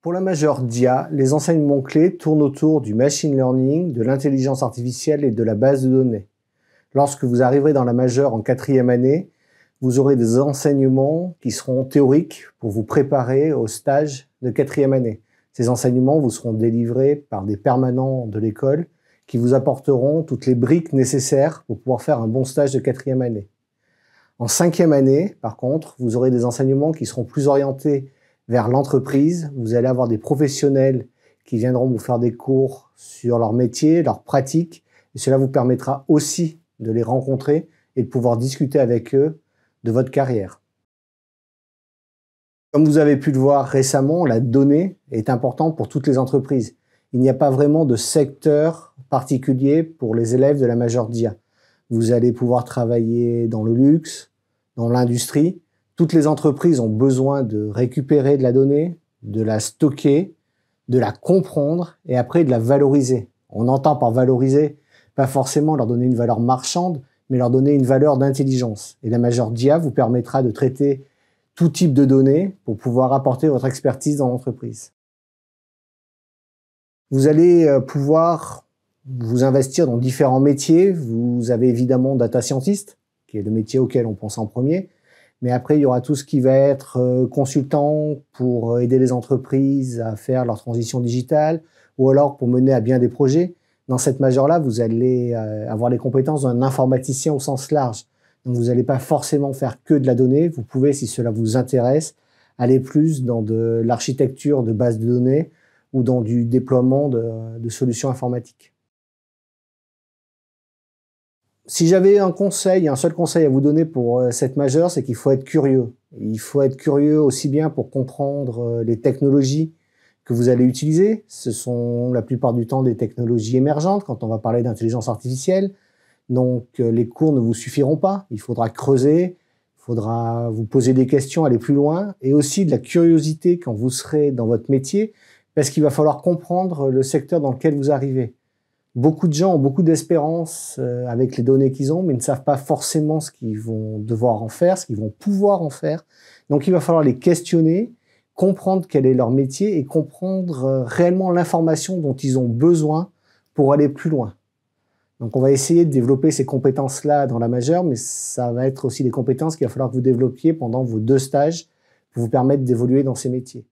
Pour la majeure DIA, les enseignements clés tournent autour du machine learning, de l'intelligence artificielle et de la base de données. Lorsque vous arriverez dans la majeure en quatrième année, vous aurez des enseignements qui seront théoriques pour vous préparer au stage de quatrième année. Ces enseignements vous seront délivrés par des permanents de l'école qui vous apporteront toutes les briques nécessaires pour pouvoir faire un bon stage de quatrième année. En cinquième année, par contre, vous aurez des enseignements qui seront plus orientés vers l'entreprise. Vous allez avoir des professionnels qui viendront vous faire des cours sur leur métier, leurs pratiques. Et cela vous permettra aussi de les rencontrer et de pouvoir discuter avec eux de votre carrière. Comme vous avez pu le voir récemment, la donnée est importante pour toutes les entreprises. Il n'y a pas vraiment de secteur particulier pour les élèves de la majeure DIA. Vous allez pouvoir travailler dans le luxe, dans l'industrie, toutes les entreprises ont besoin de récupérer de la donnée, de la stocker, de la comprendre et après de la valoriser. On entend par valoriser, pas forcément leur donner une valeur marchande, mais leur donner une valeur d'intelligence. Et la majeure DIA vous permettra de traiter tout type de données pour pouvoir apporter votre expertise dans l'entreprise. Vous allez euh, pouvoir vous investir dans différents métiers. Vous avez évidemment data scientist, qui est le métier auquel on pense en premier. Mais après, il y aura tout ce qui va être euh, consultant pour euh, aider les entreprises à faire leur transition digitale ou alors pour mener à bien des projets. Dans cette majeure-là, vous allez euh, avoir les compétences d'un informaticien au sens large. Donc, vous n'allez pas forcément faire que de la donnée. Vous pouvez, si cela vous intéresse, aller plus dans de l'architecture de base de données ou dans du déploiement de solutions informatiques si j'avais un conseil, un seul conseil à vous donner pour euh, cette majeure, c'est qu'il faut être curieux. Il faut être curieux aussi bien pour comprendre euh, les technologies que vous allez utiliser. Ce sont la plupart du temps des technologies émergentes quand on va parler d'intelligence artificielle. Donc euh, les cours ne vous suffiront pas. Il faudra creuser, il faudra vous poser des questions, aller plus loin, et aussi de la curiosité quand vous serez dans votre métier, parce qu'il va falloir comprendre le secteur dans lequel vous arrivez beaucoup de gens ont beaucoup d'espérance euh, avec les données qu'ils ont, mais ne savent pas forcément ce qu'ils vont devoir en faire, ce qu'ils vont pouvoir en faire. Donc il va falloir les questionner, comprendre quel est leur métier et comprendre euh, réellement l'information dont ils ont besoin pour aller plus loin. Donc on va essayer de développer ces compétences-là dans la majeure, mais ça va être aussi des compétences qu'il va falloir que vous développiez pendant vos deux stages pour vous permettre d'évoluer dans ces métiers.